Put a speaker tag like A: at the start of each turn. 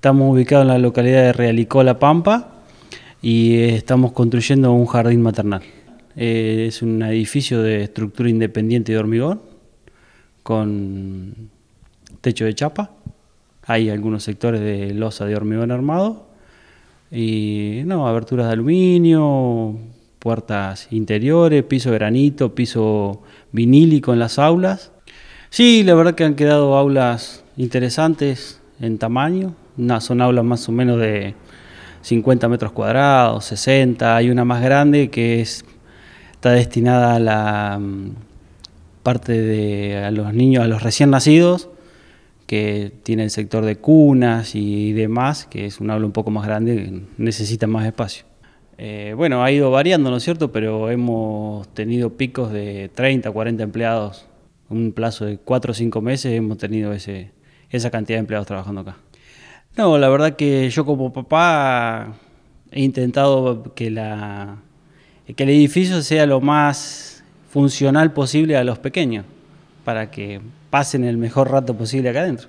A: Estamos ubicados en la localidad de Realicola, Pampa, y estamos construyendo un jardín maternal. Eh, es un edificio de estructura independiente de hormigón, con techo de chapa. Hay algunos sectores de losa de hormigón armado y no, aberturas de aluminio, puertas interiores, piso granito, piso vinílico en las aulas. Sí, la verdad que han quedado aulas interesantes en tamaño, son aulas más o menos de 50 metros cuadrados, 60, hay una más grande que es, está destinada a la mm, parte de los niños, a los recién nacidos, que tiene el sector de cunas y demás, que es un aula un poco más grande, necesita más espacio. Eh, bueno, ha ido variando, ¿no es cierto? Pero hemos tenido picos de 30, 40 empleados. en Un plazo de 4 o 5 meses hemos tenido ese, esa cantidad de empleados trabajando acá. No, la verdad que yo como papá he intentado que, el edificio sea lo más funcional posible a los pequeños, para que pasen el mejor rato posible acá adentro.